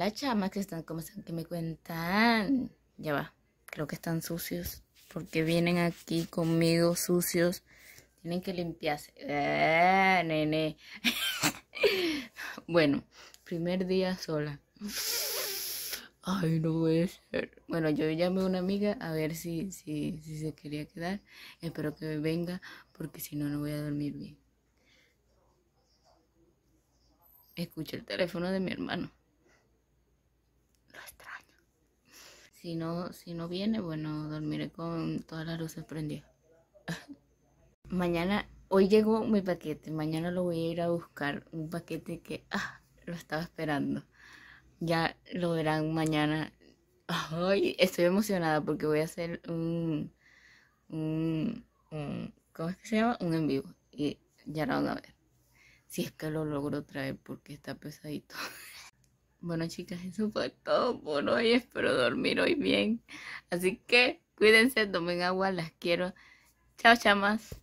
las chamas que están comenzando, que me cuentan. Ya va, creo que están sucios. Porque vienen aquí conmigo sucios. Tienen que limpiarse. Ah, nene. bueno, primer día sola. Ay, no puede ser. Bueno, yo llamé a una amiga a ver si, si, si se quería quedar. Espero que venga porque si no, no voy a dormir bien. Escuché el teléfono de mi hermano. Si no, si no viene, bueno, dormiré con todas las luces prendidas. mañana, hoy llegó mi paquete, mañana lo voy a ir a buscar, un paquete que ah, lo estaba esperando. Ya lo verán mañana. hoy estoy emocionada porque voy a hacer un, un, un ¿cómo es que se llama? Un en vivo. Y ya lo van a ver. Si es que lo logro traer porque está pesadito. Bueno, chicas, eso fue todo por hoy. Espero dormir hoy bien. Así que cuídense, tomen agua, las quiero. Chao, chamas.